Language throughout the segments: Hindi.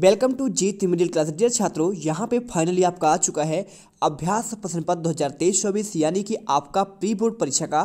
welcome to G middle class dear छात्रों यहाँ पे फाइनली आपका आ चुका है अभ्यास प्रश्न पत्र दो हज़ार तेईस चौबीस यानी कि आपका प्री बोर्ड परीक्षा का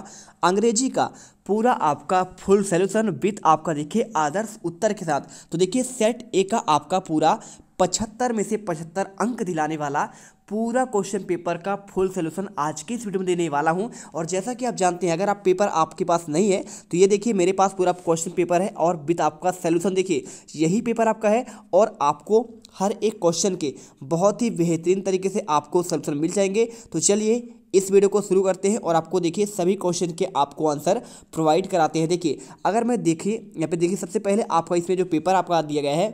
अंग्रेजी का पूरा आपका फुल सोल्यूशन विथ आपका देखिए आदर्श उत्तर के साथ तो देखिए सेट ए का आपका पूरा पचहत्तर में से पचहत्तर अंक दिलाने वाला पूरा क्वेश्चन पेपर का फुल सोल्यूशन आज की इस वीडियो में देने वाला हूं और जैसा कि आप जानते हैं अगर आप पेपर आपके पास नहीं है तो ये देखिए मेरे पास पूरा क्वेश्चन पेपर है और विद आपका सोल्यूशन देखिए यही पेपर आपका है और आपको हर एक क्वेश्चन के बहुत ही बेहतरीन तरीके से आपको सोल्यूशन मिल जाएंगे तो चलिए इस वीडियो को शुरू करते हैं और आपको देखिए सभी क्वेश्चन के आपको आंसर प्रोवाइड कराते हैं देखिए अगर मैं देखिए यहाँ पे देखिए सबसे पहले आपका इसमें जो पेपर आपका दिया गया है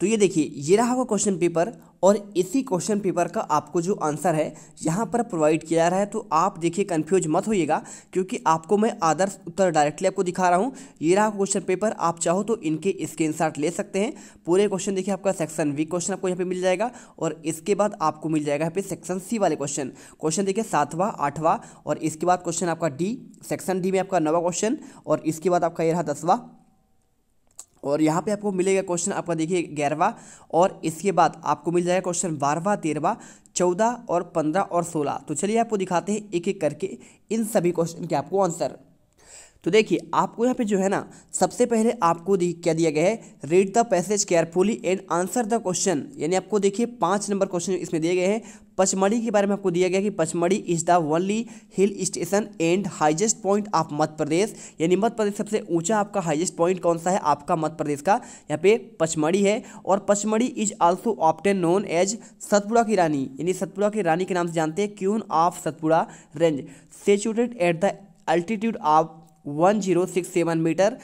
तो ये देखिए ये रहा आपका क्वेश्चन पेपर और इसी क्वेश्चन पेपर का आपको जो आंसर है यहाँ पर प्रोवाइड किया जा रहा है तो आप देखिए कन्फ्यूज मत होइएगा क्योंकि आपको मैं आदर्श उत्तर डायरेक्टली आपको दिखा रहा हूँ ये रहा क्वेश्चन पेपर आप चाहो तो इनके स्क्रीनशॉट ले सकते हैं पूरे क्वेश्चन देखिए आपका सेक्शन वी क्वेश्चन आपको यहाँ पर मिल जाएगा और इसके बाद आपको मिल जाएगा यहाँ पे सेक्शन सी वाले क्वेश्चन क्वेश्चन देखिए सातवा आठवा और इसके बाद क्वेश्चन आपका डी सेक्शन डी में आपका नवा क्वेश्चन और इसके बाद आपका ये रहा दसवा और यहाँ पे आपको मिलेगा क्वेश्चन आपका देखिए ग्यारहवा और इसके बाद आपको मिल जाएगा क्वेश्चन बारहवा तेरहवा चौदह और पंद्रह और सोलह तो चलिए आपको दिखाते हैं एक एक करके इन सभी क्वेश्चन के आपको आंसर तो देखिए आपको यहाँ पे जो है ना सबसे पहले आपको क्या दिया गया है read the passage carefully and answer the question यानी आपको देखिए पाँच नंबर क्वेश्चन इसमें दिए गए हैं पचमढ़ी के बारे में आपको दिया गया कि Pachmarhi is the only hill station and highest point of Madhya Pradesh यानी मध्य प्रदेश सबसे ऊंचा आपका हाइजेस्ट पॉइंट कौन सा है आपका मध्य प्रदेश का यहाँ पे पचमढ़ी है और Pachmarhi is also often known as Satpura की रानी यानी सतपुड़ा की रानी के नाम से जानते हैं queen of Satpura range situated at the altitude of one zero six seven metre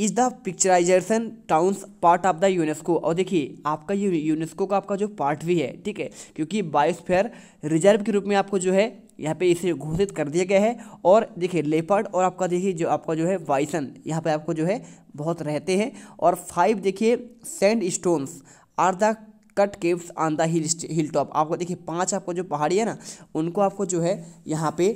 is the picturisation towns part of the UNESCO और देखिए आपका ये यूनेस्को का आपका जो पार्ट भी है ठीक है क्योंकि बायोस्फेयर रिजर्व के रूप में आपको जो है यहाँ पे इसे घोषित कर दिया गया है और देखिए लेपर्ड और आपका देखिए जो आपका जो है वाइसन यहाँ पे आपको जो है बहुत रहते हैं और फाइव देखिए sandstones are the cut caves on the hill hill top आपको देखिए पांच आपको जो पहाड़ी है ना उनको आपको जो है यहाँ पे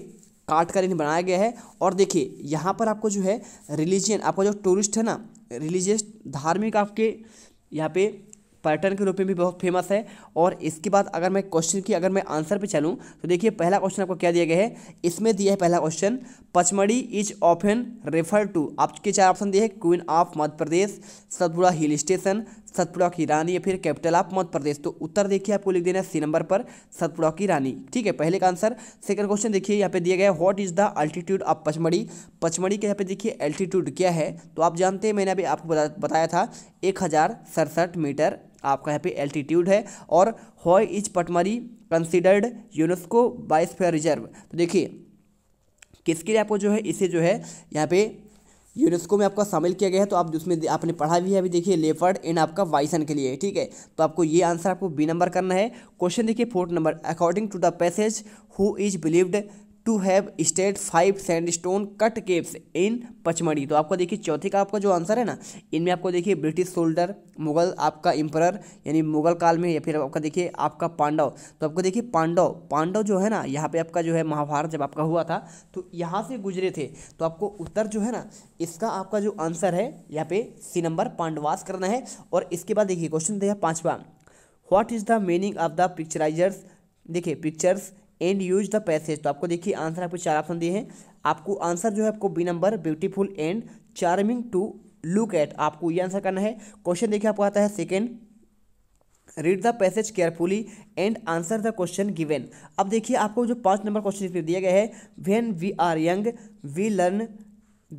काट कर इन्हें बनाया गया है और देखिए यहाँ पर आपको जो है रिलीजियन आपका जो टूरिस्ट है ना रिलीजियस धार्मिक आपके यहाँ पे पर्यटन के रूप में भी बहुत फेमस है और इसके बाद अगर मैं क्वेश्चन की अगर मैं आंसर पे चलूँ तो देखिए पहला क्वेश्चन आपको क्या दिया गया है इसमें दिया है पहला question Pachmarhi is often refer to आपके चार ऑप्शन दिए हैं queen of Madhya Pradesh Satpura hill station Satpura की रानी या फिर कैपिटल ऑफ मध्य प्रदेश तो उत्तर देखिए आपको लिख देना है सी नंबर पर सतपुड़ा की रानी ठीक है पहले का आंसर सेकंड क्वेश्चन देखिए यहाँ पे दिया गया है what is the altitude of Pachmarhi Pachmarhi के यहाँ पे देखिए अल्टीट्यूड क्या है तो आप जानते हैं मैंने अभी आपको बताया था एक मीटर आपका यहाँ पे एल्टीट्यूड है और why is Pachmarhi considered UNESCO biosphere reserve तो देखिए किसके लिए आपको जो है इसे जो है यहाँ पे यूनेस्को में आपका शामिल किया गया है तो आप उसमें आपने पढ़ा भी है अभी देखिए लेपर्ड एंड आपका वाइसन के लिए ठीक है तो आपको ये आंसर आपको बी नंबर करना है क्वेश्चन देखिए fourth number according to the passage who is believed to have state five sandstone cut caves in Pachmarhi तो आपको देखिए चौथे का आपका जो आंसर है ना इनमें आपको देखिए ब्रिटिश सोल्डर मुगल आपका एम्परर यानी मुगल काल में या फिर आपका देखिए आपका पांडव तो आपको देखिए पांडव पांडव जो है ना यहाँ पे आपका जो है महाभारत जब आपका हुआ था तो यहाँ से गुजरे थे तो आपको उत्तर जो है ना इसका आपका जो आंसर है यहाँ पे सी नंबर पांडवास करना है और इसके बाद देखिए क्वेश्चन दिया पाँचवा what is the meaning of the picturisers देखिए pictures and use the passage तो आपको देखिए आंसर आपको चार ऑप्शन दिए हैं आपको आंसर जो है आपको B number beautiful and charming to look at आपको ये आंसर करना है क्वेश्चन देखिए आपको आता है second read the passage carefully and answer the question given अब देखिए आपको जो पांच नंबर क्वेश्चन इसमें दिया गया है when we are young we learn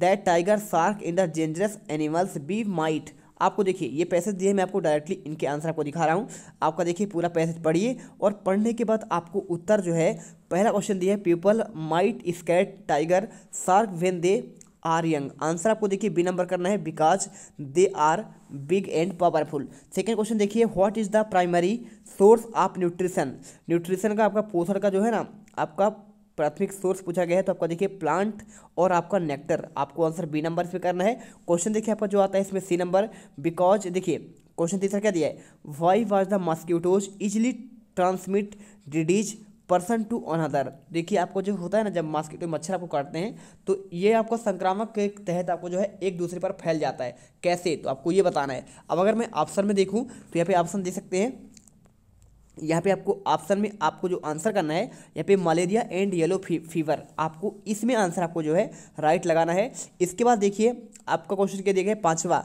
that tiger shark in the dangerous animals be might आपको देखिए ये पैसेज दिए मैं आपको डायरेक्टली इनके आंसर आपको दिखा रहा हूँ आपका देखिए पूरा पैसेज पढ़िए और पढ़ने के बाद आपको उत्तर जो है पहला क्वेश्चन दिया है people might scat tiger shark when they are young answer आपको देखिए बी नंबर करना है because they are big and powerful second question देखिए what is the primary source of nutrition nutrition का आपका पोषण का जो है ना आपका प्राथमिक सोर्स पूछा गया है तो आपका देखिए प्लांट और आपका नेक्टर आपको आंसर बी नंबर इसमें करना है क्वेश्चन देखिए आपका जो आता है इसमें सी नंबर बिकॉज देखिए क्वेश्चन तीसरा क्या दिया है why was the mosquitoes easily transmit disease person to another देखिए आपको जो होता है ना जब मॉस्क्यूटो मच्छर आपको काटते हैं तो ये आपको संक्रामक के तहत आपको जो है एक दूसरे पर फैल जाता है कैसे तो आपको ये बताना है अब अगर मैं ऑप्शन में देखूँ तो यहाँ पर ऑप्शन दे सकते हैं यहाँ पे आपको ऑप्शन में आपको जो आंसर करना है यहाँ पे malaria and yellow fe, fever आपको इसमें आंसर आपको जो है राइट लगाना है इसके बाद देखिए आपका क्वेश्चन क्या देखें पांचवा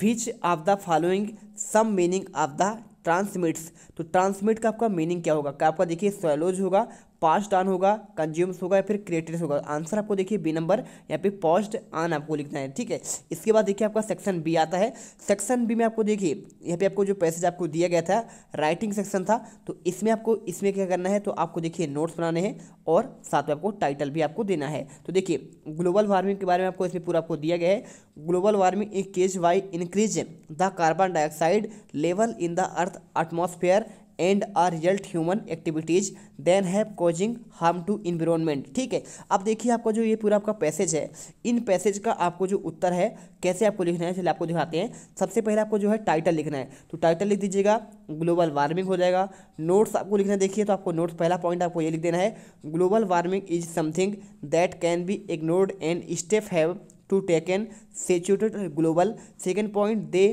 which of the following some meaning of the transmits तो ट्रांसमिट का आपका मीनिंग क्या होगा क्या आपका देखिए स्वेलोज होगा पास्ट ऑन होगा कंज्यूम्स होगा या फिर क्रिएटर्स होगा आंसर आपको देखिए बी नंबर या फिर पॉस्ट ऑन आपको लिखना है ठीक है इसके बाद देखिए आपका सेक्शन बी आता है सेक्शन बी में आपको देखिए यहाँ पे आपको जो पैसेज आपको दिया गया था राइटिंग सेक्शन था तो इसमें आपको इसमें क्या करना है तो आपको देखिए नोट्स बनाने हैं और साथ में आपको टाइटल भी आपको देना है तो देखिए ग्लोबल वार्मिंग के बारे में आपको इसमें पूरा आपको दिया गया है global warming is cause increase the carbon dioxide level in the earth atmosphere and are result human activities then have causing harm to environment ठीक है अब देखिए आपका जो ये पूरा आपका पैसेज है इन पैसेज का आपको जो उत्तर है कैसे आपको लिखना है चलिए आपको दिखाते हैं सबसे पहले आपको जो है टाइटल लिखना है तो टाइटल लिख दीजिएगा ग्लोबल वार्मिंग हो जाएगा नोट्स आपको लिखना देखिए तो आपको नोट्स पहला पॉइंट आपको ये लिख देना है global warming is something that can be ignored and step have to take an situated global second point the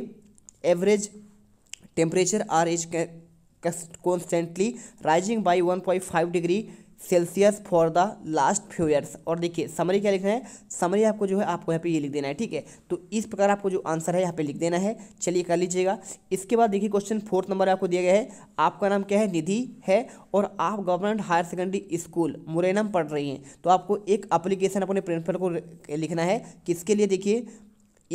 average temperature are is constantly rising by one point five degree Celsius for the last few years और देखिए समरी क्या लिखना है समरी आपको जो है आपको यहाँ पे ये लिख देना है ठीक है तो इस प्रकार आपको जो आंसर है यहाँ पे लिख देना है चलिए कर लीजिएगा इसके बाद देखिए क्वेश्चन फोर्थ नंबर आपको दिया गया है आपका नाम क्या है निधि है और आप गवर्नमेंट हायर सेकेंडरी स्कूल मुरैनम पढ़ रही हैं तो आपको एक अप्लीकेशन अपने प्रिंसिपल को लिखना है किसके लिए देखिए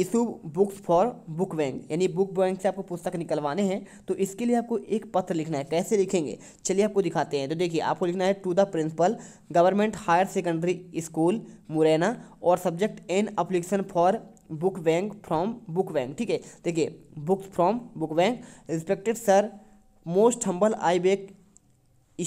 issue books for book bank यानी बुक बैंक से आपको पुस्तक निकलवाने हैं तो इसके लिए आपको एक पत्र लिखना है कैसे लिखेंगे चलिए आपको दिखाते हैं तो देखिए आपको लिखना है to the principal government higher secondary school Morena और subject an application for book bank from book bank ठीक है देखिए books from book bank respected sir most humble I beg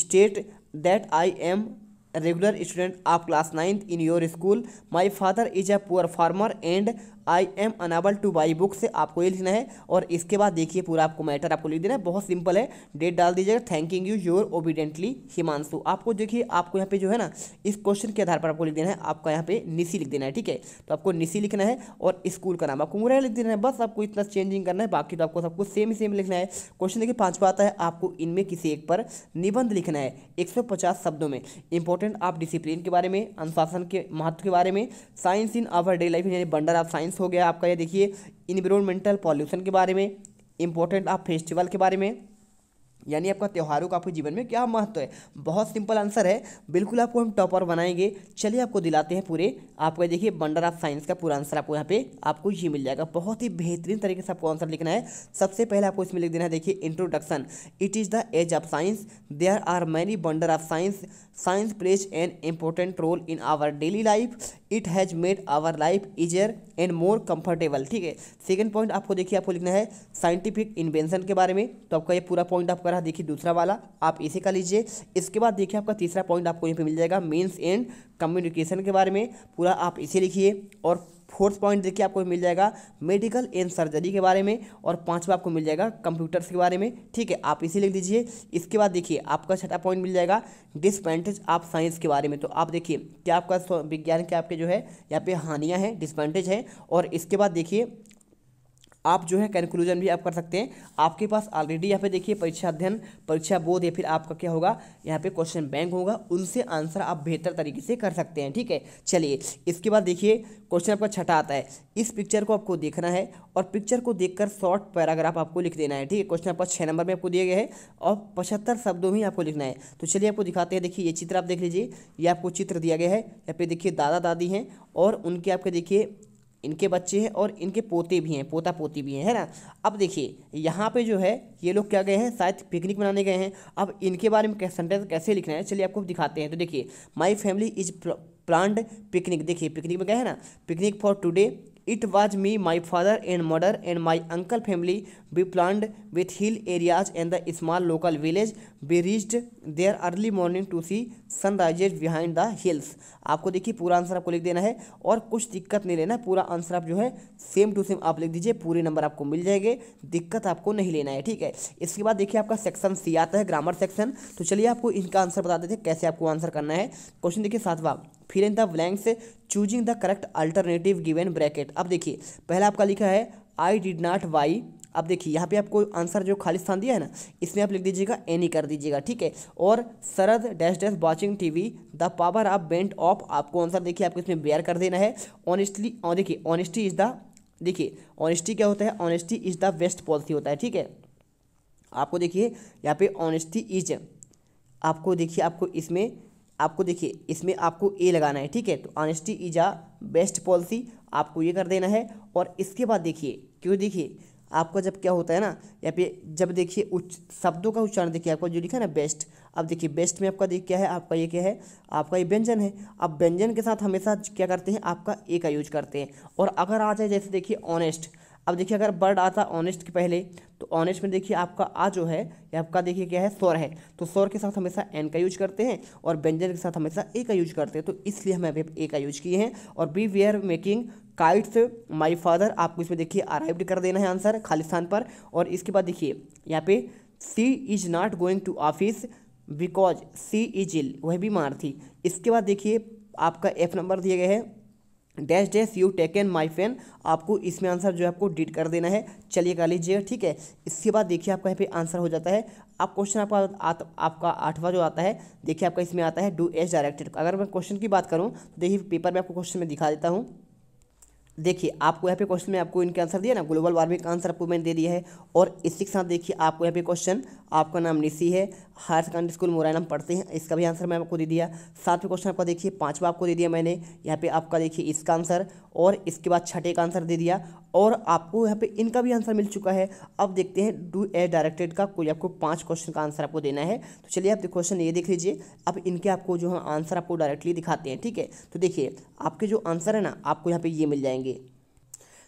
state that I am regular student of class ninth in your school my father is a poor farmer and I am unable to buy books आपको ये लिखना है और इसके बाद देखिए पूरा आपको मैटर आपको लिख देना है बहुत सिंपल है डेट डाल दीजिएगा thanking you your obediently Himanshu आपको देखिए आपको यहाँ पे जो है ना इस क्वेश्चन के आधार पर आपको लिख देना है आपका यहाँ पे निसी लिख देना है ठीक है तो आपको निसी लिखना है और स्कूल का नाम आपको मुरैया लिख देना है बस आपको इतना चेंजिंग करना है बाकी तो आपको सब कुछ सेम सेम लिखना है क्वेश्चन देखिए पाँच आता है आपको इनमें किसी एक पर निबंध लिखना है एक शब्दों में इंपॉर्टेंट आप डिसिप्लिन के बारे में अनुशासन के महत्व के बारे में science in our day life यानी बंडर ऑफ साइंस हो गया आपका ये देखिए इन्वायरमेंटल पॉल्यूशन के बारे में इंपॉर्टेंट आप फेस्टिवल के बारे में यानी आपका त्यौहारों का आपके जीवन में क्या महत्व है बहुत सिंपल आंसर है बिल्कुल आपको हम टॉपर बनाएंगे चलिए आपको दिलाते हैं पूरे आपका देखिए बंडर ऑफ साइंस का पूरा आंसर आपको यहाँ पे आपको ये मिल जाएगा बहुत ही बेहतरीन तरीके से आपको आंसर लिखना है सबसे पहले आपको इसमें लिख देना है देखिए introduction it is the age of science there are many wonder of science science plays an important role in our daily life it has made our life easier and more comfortable ठीक है सेकेंड पॉइंट आपको देखिए आपको लिखना है साइंटिफिक इन्वेंशन के बारे में तो आपका ये पूरा पॉइंट आपका रहा देखिए दूसरा वाला आप इसे कर लीजिए इसके बाद देखिए आपका तीसरा पॉइंट आपको यहाँ पे मिल जाएगा मेंस एंड कम्युनिकेशन के बारे में पूरा आप इसे लिखिए और फोर्थ पॉइंट देखिए आपको मिल जाएगा मेडिकल एंड सर्जरी के बारे में और पांचवा आपको मिल जाएगा कंप्यूटर्स के बारे में ठीक है आप इसे लिख दीजिए इसके बाद देखिए आपका छठा पॉइंट मिल जाएगा डिसपेंटेज ऑफ साइंस के बारे में तो आप देखिए क्या आपका विज्ञान के आपके जो है यहाँ पे हानियाँ हैं डिसपेंटेज है और इसके बाद देखिए आप जो है कंक्लूजन भी आप कर सकते हैं आपके पास ऑलरेडी यहाँ पे देखिए परीक्षा अध्ययन परीक्षा बोध या फिर आपका क्या होगा यहाँ पे क्वेश्चन बैंक होगा उनसे आंसर आप बेहतर तरीके से कर सकते हैं ठीक है चलिए इसके बाद देखिए क्वेश्चन आपका छठा आता है इस पिक्चर को आपको देखना है और पिक्चर को देखकर शॉर्ट पैराग्राफ आपको लिख देना है ठीक है क्वेश्चन आपका छः नंबर में आपको दिया गया है और पचहत्तर शब्दों में आपको लिखना है तो चलिए आपको दिखाते हैं देखिए ये चित्र आप देख लीजिए ये आपको चित्र दिया गया है यहाँ पे देखिए दादा दादी हैं और उनके आपके देखिए इनके बच्चे हैं और इनके पोते भी हैं पोता पोती भी हैं है ना अब देखिए यहाँ पे जो है ये लोग क्या गए हैं शायद पिकनिक मनाने गए हैं अब इनके बारे में सेंटेंस कैसे लिखना है चलिए आपको दिखाते हैं तो देखिए my family is planned picnic देखिए पिकनिक में गए हैं ना picnic for today it was me my father and mother and my uncle family We planned with hill areas and the small local village We reached there early morning to see sunrises behind the hills आपको देखिए पूरा आंसर आपको लिख देना है और कुछ दिक्कत नहीं लेना पूरा आंसर आप जो है सेम टू सेम आप लिख दीजिए पूरे नंबर आपको मिल जाएंगे दिक्कत आपको नहीं लेना है ठीक है इसके बाद देखिए आपका सेक्शन सी आता है ग्रामर सेक्शन तो चलिए आपको इनका आंसर बता देते कैसे आपको आंसर करना है क्वेश्चन देखिए सातवा fill in the blanks choosing the correct alternative given bracket अब देखिए पहला आपका लिखा है आई डिड नॉट वाई अब देखिए यहाँ पे आपको आंसर जो खाली स्थान दिया है ना इसमें आप लिख दीजिएगा एनी कर दीजिएगा ठीक है और Sharad dash dash watching TV the power of bent of आपको आंसर देखिए आपको इसमें बेयर कर देना है ऑनेस्टली देखिए ऑनेस्टी इज द देखिए ऑनेस्टी क्या होता है honesty is the best policy होता है ठीक है आपको देखिए यहाँ पे ऑनेस्टी इज आपको देखिए आपको इसमें आपको देखिए इसमें आपको ए लगाना है ठीक है तो honesty is a best policy आपको ये कर देना है और इसके बाद देखिए क्यों देखिए आपका जब क्या होता है ना या पे जब देखिए उच्च शब्दों का उच्चारण देखिए आपका जो लिखा है ना बेस्ट अब देखिए बेस्ट में आपका देखिए क्या है आपका ये क्या है आपका ये व्यंजन है अब व्यंजन के साथ हमेशा क्या करते हैं आपका ए का यूज करते हैं और अगर आ जाए जैसे देखिए ऑनेस्ट अब देखिए अगर बर्ड आता ऑनेस्ट के पहले तो ऑनेस्ट में देखिए आपका आ जो है ये आपका देखिए क्या है स्वर है तो स्वर के साथ हमेशा एन का यूज करते हैं और व्यंजन के साथ हमेशा ए का यूज करते हैं तो इसलिए हम अभी ए का यूज किए हैं और B we are making kites my father आपको इसमें देखिए अराइव्ड कर देना है आंसर खालिस्तान पर और इसके बाद देखिए यहाँ पे she is not going to office because she is ill वह भी मार थी इसके बाद देखिए आपका एफ नंबर दिया गया है dash dash you taken my fan आपको इसमें आंसर जो है आपको डिट कर देना है चलिए कर लीजिएगा ठीक है इसके बाद देखिए आपका यहाँ पे आंसर हो जाता है अब क्वेश्चन आपका आत, आपका आठवां जो आता है देखिए आपका इसमें आता है डू एस डायरेक्टेड अगर मैं क्वेश्चन की बात करूँ तो देखिए पेपर में आपको क्वेश्चन में दिखा देता हूँ देखिए आपको यहाँ पे क्वेश्चन में आपको इनके आंसर दिया ना ग्लोबल वार्मिंग का आंसर आपको मैंने दे दिया है और इसी के साथ देखिए आपको यहाँ पे क्वेश्चन आपका नाम निशी है हायर सेकेंडरी स्कूल मोरायन हम पढ़ते हैं इसका भी आंसर मैं आपको दे दिया साथ क्वेश्चन आपका देखिए पाँचवा आपको दे दिया मैंने यहाँ पे आपका देखिए इसका आंसर और इसके बाद छठे का आंसर दे दिया और आपको यहाँ पे इनका भी आंसर मिल चुका है अब देखते हैं डू एज डायरेक्टेड का कोई आपको पांच क्वेश्चन का आंसर आपको देना है तो चलिए आप क्वेश्चन ये देख लीजिए अब इनके आपको जो है आंसर आपको डायरेक्टली दिखाते हैं ठीक है तो देखिए आपके जो आंसर है ना आपको यहाँ पर ये मिल जाएंगे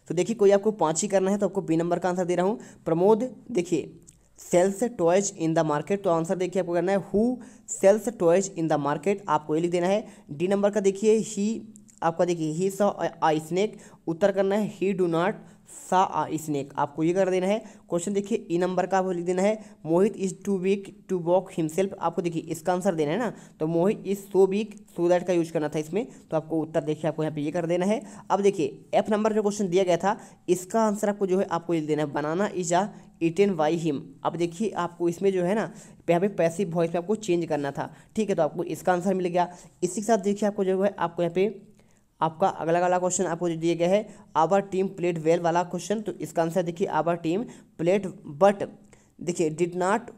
तो देखिए कोई आपको पाँच ही करना है तो आपको बी नंबर का आंसर दे रहा हूँ प्रमोद देखिए sells toys in the market तो आंसर देखिए आपको करना है who sells toys in the market आपको ये लिख देना है डी नंबर का देखिए ही आपका देखिए ही सा आ स्नेक उत्तर करना है ही डू नॉट सा आ स्नेक आपको ये कर देना है क्वेश्चन देखिए ई e नंबर का आपको लिख देना है Mohit is too weak to walk himself आपको देखिए इसका आंसर देना है ना तो Mohit is so weak so that का यूज करना था इसमें तो आपको उत्तर देखिए आपको यहाँ पे ये कर देना है अब देखिए एफ नंबर जो क्वेश्चन दिया गया था इसका आंसर आपको जो है आपको ये देना है banana is a eaten by him अब देखिए आपको इसमें जो है ना यहाँ पे पैसिव वॉइस में आपको चेंज करना था ठीक है तो आपको इसका आंसर मिल गया इसी के साथ देखिए आपको जो है आपको यहाँ पे आपका अगला अगला क्वेश्चन आपको दिए गए हैं आवर टीम प्लेट वेल वाला क्वेश्चन तो इसका आंसर देखिए आवर टीम प्लेट बट देखिए did not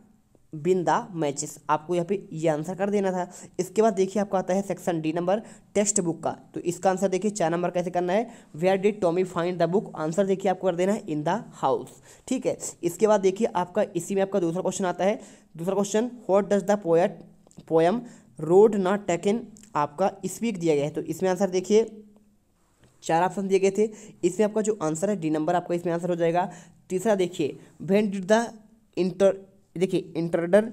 win the matches आपको यहाँ पे ये आंसर कर देना था इसके बाद देखिए आपको आता है section D number textbook का तो इसका आंसर देखिए चार नंबर कैसे करना है where did Tommy find the book answer देखिए आपको कर देना है इन द हाउस ठीक है इसके बाद देखिए आपका इसी में आपका दूसरा क्वेश्चन आता है दूसरा question what does the poet poem road not taken आपका स्पीड दिया गया है तो इसमें आंसर देखिए चार ऑप्शन दिए गए थे इसमें आपका जो आंसर है डी नंबर आपका इसमें आंसर हो जाएगा तीसरा देखिए वेन डिड द इंटर देखिए इंटरडर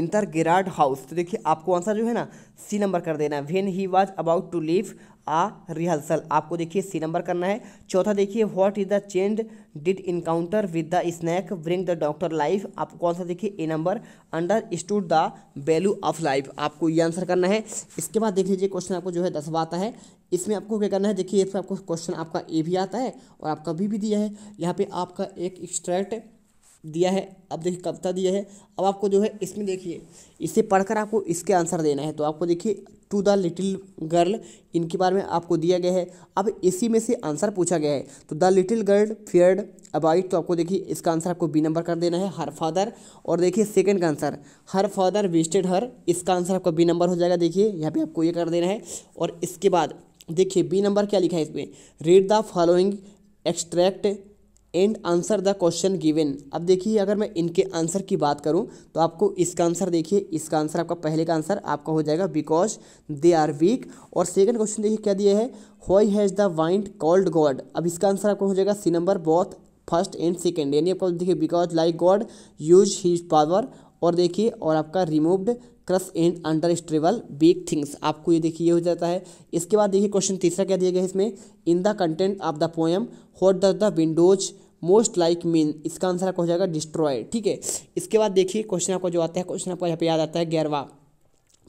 इंटर गिराड हाउस तो देखिए आपको आंसर जो है ना सी नंबर कर देना है when he was about to leave a rehearsal आपको देखिए सी नंबर करना है चौथा देखिए what is the change did encounter with the snake bring the doctor life आपको कौन सा देखिए A number understood the value of life आपको ये आंसर करना है इसके बाद देख लीजिए क्वेश्चन आपको जो है दसवा आता है इसमें आपको क्या करना है देखिए इसमें आपको क्वेश्चन आपका ए भी आता है और आपका बी भी दिया है यहाँ पर आपका एक एक्स्ट्रैक्ट दिया है अब देखिए कविता दिया है अब आपको जो है इसमें देखिए इसे पढ़कर आपको इसके आंसर देना है तो आपको देखिए टू द लिटिल गर्ल इनके बारे में आपको दिया गया है अब इसी में से आंसर पूछा गया है तो the little girl feared about तो आपको देखिए इसका आंसर आपको बी नंबर कर देना है हर फादर और देखिए सेकंड का आंसर हर फादर विजटेड हर इसका आंसर आपका बी नंबर हो जाएगा देखिए यहाँ पे आपको ये कर देना है और इसके बाद देखिए बी नंबर क्या लिखा है इसमें read the following extract and answer the question given अब देखिए अगर मैं इनके आंसर की बात करूं तो आपको इसका आंसर देखिए इसका आंसर आपका पहले का आंसर आपका हो जाएगा बिकॉज दे आर वीक और सेकंड क्वेश्चन देखिए क्या दिया है why has the wind called god अब इसका आंसर आपका हो जाएगा C number both first and second यानी आपका देखिए because like god use his power और देखिए और आपका removed cross and under stable big things आपको ये देखिए ये हो जाता है इसके बाद देखिए क्वेश्चन तीसरा क्या दिया गया है इसमें in the content of the poem what does the windows most like mean इसका आंसर आपको हो जाएगा डिस्ट्रॉय ठीक है इसके बाद देखिए क्वेश्चन आपको जो आता है क्वेश्चन आपको यहाँ पे याद आता है गैरवा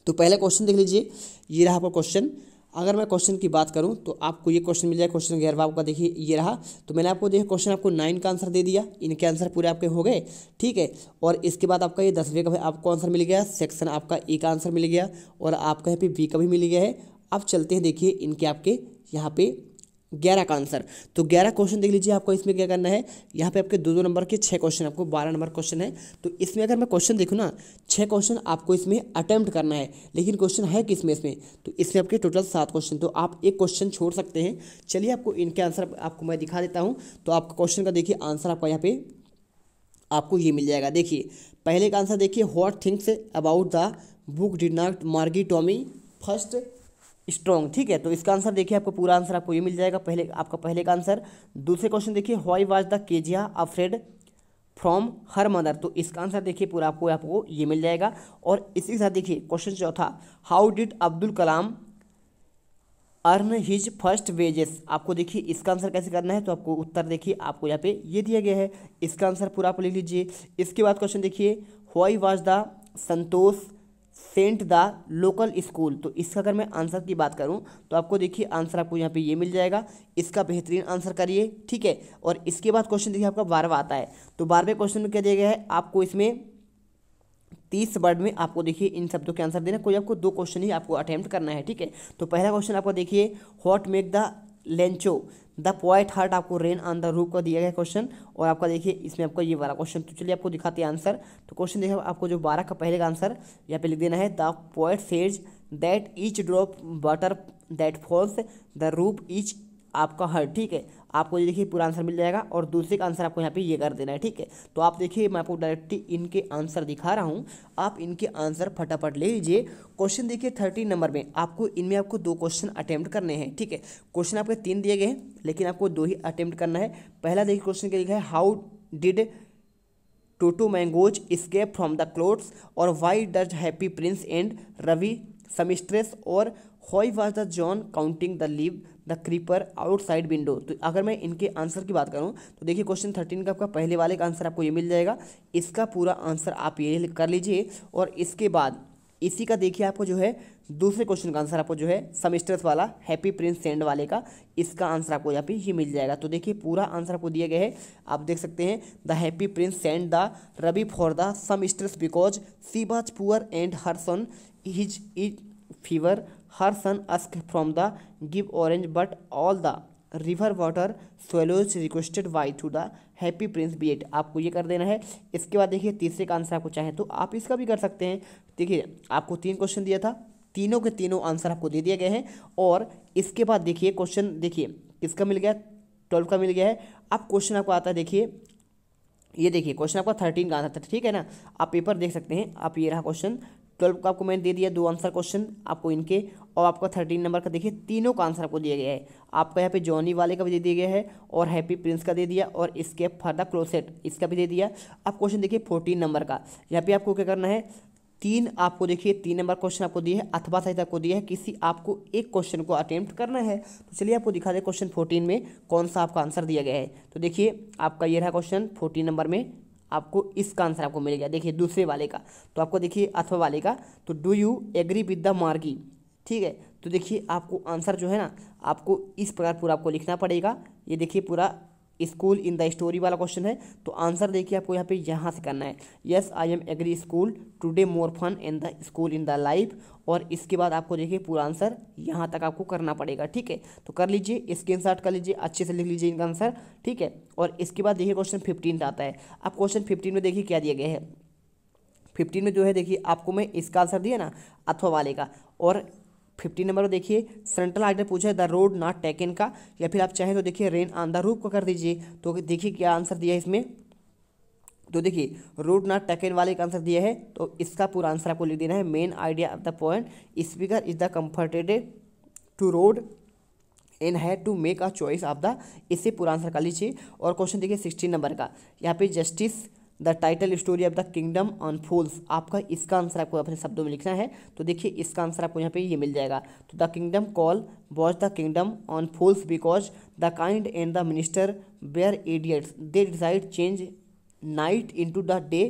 तो पहला क्वेश्चन देख लीजिए ये रहा आपका क्वेश्चन अगर मैं क्वेश्चन की बात करूं तो आपको ये क्वेश्चन मिल जाएगा क्वेश्चन घेरवा का देखिए ये रहा तो मैंने आपको देखिए क्वेश्चन आपको नाइन का आंसर दे दिया इनके आंसर पूरे आपके हो गए ठीक है और इसके बाद आपका ये दसवें का आपको आंसर मिल गया सेक्शन आपका ए का आंसर मिल गया और आपका यहाँ पे बी का भी मिल गया है अब चलते हैं देखिए इनके आपके यहाँ पे ग्यारह का आंसर तो ग्यारह क्वेश्चन देख लीजिए आपको इसमें क्या करना है यहाँ पे आपके दो दो नंबर के छः क्वेश्चन आपको बारह नंबर क्वेश्चन है तो इसमें अगर मैं क्वेश्चन देखूँ ना छः क्वेश्चन आपको इसमें अटैम्प्ट करना है लेकिन क्वेश्चन है किस में इसमें तो इसमें आपके टोटल सात क्वेश्चन तो आप एक क्वेश्चन छोड़ सकते हैं चलिए आपको इनके आंसर आपको मैं दिखा देता हूँ तो आपका क्वेश्चन का देखिए आंसर आपका यहाँ पे आपको ये मिल जाएगा देखिए पहले का आंसर देखिए what things about the book did not Margie Tommy first strong ठीक है तो इसका आंसर देखिए आपको पूरा आंसर आपको ये मिल जाएगा पहले आपका पहले का आंसर दूसरे क्वेश्चन देखिए why was the Kezia afraid from her mother तो इसका आंसर देखिए पूरा आपको आपको ये मिल जाएगा और इसी के साथ देखिए क्वेश्चन चौथा how did Abdul Kalam earn his first wages आपको देखिए इसका आंसर कैसे करना है तो आपको उत्तर देखिए आपको यहाँ पे ये दिया गया है इसका आंसर पूरा आप लिख लीजिए इसके बाद क्वेश्चन देखिए why was the Santosh sent the local school तो इसका अगर मैं आंसर की बात करूं तो आपको देखिए आंसर आपको यहाँ पे ये मिल जाएगा इसका बेहतरीन आंसर करिए ठीक है और इसके बाद क्वेश्चन देखिए आपका बारहवा आता है तो बारहवें क्वेश्चन में क्या दिया गया है आपको इसमें तीस वर्ड में आपको देखिए इन शब्दों के आंसर देना कोई आपको दो क्वेश्चन ही आपको अटैम्प्ट करना है ठीक है तो पहला क्वेश्चन आपको देखिए what make the Lencho the poet heart आपको रेन ऑन द रूप का दिया गया क्वेश्चन और आपका देखिए इसमें आपका ये वाला क्वेश्चन तो चलिए आपको दिखाते हैं आंसर तो क्वेश्चन देखिए आपको जो बारह का पहले का आंसर यहाँ पे लिख देना है the poet says that each drop water that falls the roof each आपका हर ठीक है आपको ये देखिए पूरा आंसर मिल जाएगा और दूसरे का आंसर आपको यहाँ पे ये कर देना है ठीक है तो आप देखिए मैं आपको डायरेक्टली इनके आंसर दिखा रहा हूँ आप इनके आंसर फटाफट ले लीजिए क्वेश्चन देखिए थर्टीन नंबर में आपको इनमें आपको दो क्वेश्चन अटैम्प्ट करने हैं ठीक है क्वेश्चन आपके तीन दिए गए हैं लेकिन आपको दो ही अटैम्प्ट करना है पहला देखिए क्वेश्चन के लिखा है how did Toto mangoes escape from the clothes और why does happy prince and ruby seamstress और why was the John counting the leave the creeper outside window तो अगर मैं इनके आंसर की बात करूँ तो देखिए क्वेश्चन थर्टीन का आपका पहले वाले का आंसर आपको ये मिल जाएगा इसका पूरा आंसर आप ये कर लीजिए और इसके बाद इसी का देखिए आपको जो है दूसरे क्वेश्चन का आंसर आपको जो है सेमिस्टर्स वाला हैप्पी प्रिंस सेंड वाले का इसका आंसर आपको यहाँ पे ही मिल जाएगा तो देखिए पूरा आंसर आपको दिया गया है आप देख सकते हैं the happy prince send the ruby for the seamstress because she was poor and her son his is fever her son ask from the give orange but all the river water swallows requested why to the happy prince be at आपको ये कर देना है इसके बाद देखिए तीसरे का आंसर आपको चाहें तो आप इसका भी कर सकते हैं देखिए आपको तीन क्वेश्चन दिया था तीनों के तीनों आंसर आपको दे दिए गए हैं और इसके बाद देखिए क्वेश्चन देखिए किसका मिल गया ट्वेल्व का मिल गया है अब क्वेश्चन आपको आता है देखिए ये देखिए क्वेश्चन आपका थर्टीन का आंसर था ठीक है ना आप पेपर देख सकते हैं आप ये रहा क्वेश्चन ट्वेल्व का आपको मैंने दे दिया दो आंसर क्वेश्चन आपको इनके और आपका थर्टीन नंबर का देखिए तीनों का आंसर आपको दिया गया है आपको यहाँ पे जॉनी वाले का भी दे दिया गया है और हैप्पी प्रिंस का दे दिया और इसके फॉर द क्लोसेट इसका भी दे दिया अब क्वेश्चन देखिए फोर्टीन नंबर का यहाँ पे आपको क्या करना है तीन आपको देखिए तीन नंबर क्वेश्चन आपको दिए है अथवा सहित आपको दिया है किसी आपको एक क्वेश्चन को अटेम्प्ट करना है तो चलिए आपको दिखा दें क्वेश्चन फोर्टीन में कौन सा आपका आंसर दिया गया है तो देखिए आपका ये रहा क्वेश्चन फोर्टीन नंबर में आपको इसका आंसर आपको मिलेगा देखिए दूसरे वाले का तो आपको देखिए अथवा वाले का तो do you agree with the Margie ठीक है तो देखिए आपको आंसर जो है ना आपको इस प्रकार पूरा आपको लिखना पड़ेगा ये देखिए पूरा स्कूल इन द स्टोरी वाला क्वेश्चन है तो आंसर देखिए आपको यहाँ पे यहाँ से करना है yes I am agree school today more fun in the school in the life और इसके बाद आपको देखिए पूरा आंसर यहाँ तक आपको करना पड़ेगा ठीक है तो कर लीजिए स्क्रीन कर लीजिए अच्छे से लिख लीजिए इनका आंसर ठीक है और इसके बाद देखिए क्वेश्चन फिफ्टीन आता है अब क्वेश्चन फिफ्टीन में देखिए क्या दिया गया है फिफ्टीन में जो है देखिए आपको मैं इसका आंसर दिया ना अथवा वाले का और फिफ्टी नंबर में देखिए सेंट्रल आइडर पूछा है द रोड नॉट टेकन का या फिर आप चाहें तो देखिए रेन ऑन द रूप का कर दीजिए तो देखिए क्या आंसर दिया है इसमें तो देखिए रूट नॉट टेकन वाले का आंसर दिया है तो इसका पूरा आंसर आपको लिख देना है main idea of the point speaker is the comforted to road an है to make a choice of the इससे पूरा आंसर कर लीजिए और क्वेश्चन देखिए सिक्सटीन नंबर का यहाँ पे justice the title story of the kingdom on fools आपका इसका आंसर आपको अपने शब्दों में लिखना है तो देखिए इसका आंसर आपको यहाँ पे ये मिल जाएगा तो the kingdom call was the kingdom on fools because the kind and the minister were idiots they decide change night into the day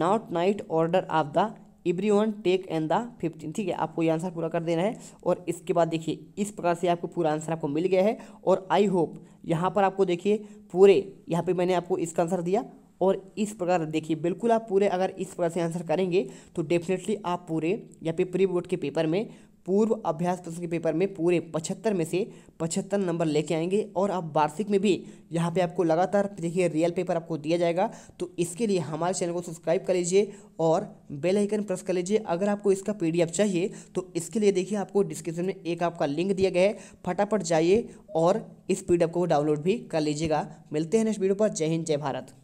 not night order of the every one take and the fifteen ठीक है आपको ये आंसर पूरा कर देना है और इसके बाद देखिए इस प्रकार से आपको पूरा आंसर आपको मिल गया है और आई होप यहाँ पर आपको देखिए पूरे यहाँ पे मैंने आपको इसका आंसर दिया और इस प्रकार देखिए बिल्कुल आप पूरे अगर इस प्रकार से आंसर करेंगे तो डेफिनेटली आप पूरे या फिर प्री बोर्ड के पेपर में पूर्व अभ्यास प्रश्न के पेपर में पूरे पचहत्तर में से पचहत्तर नंबर लेके आएंगे और आप वार्षिक में भी यहाँ पे आपको लगातार देखिए रियल पेपर आपको दिया जाएगा तो इसके लिए हमारे चैनल को सब्सक्राइब कर लीजिए और बेल आइकन प्रेस कर लीजिए अगर आपको इसका पीडीएफ चाहिए तो इसके लिए देखिए आपको डिस्क्रिप्शन में एक आपका लिंक दिया गया है फटाफट जाइए और इस पी को डाउनलोड भी कर लीजिएगा मिलते हैं नेक्स्ट वीडियो पर जय हिंद जय भारत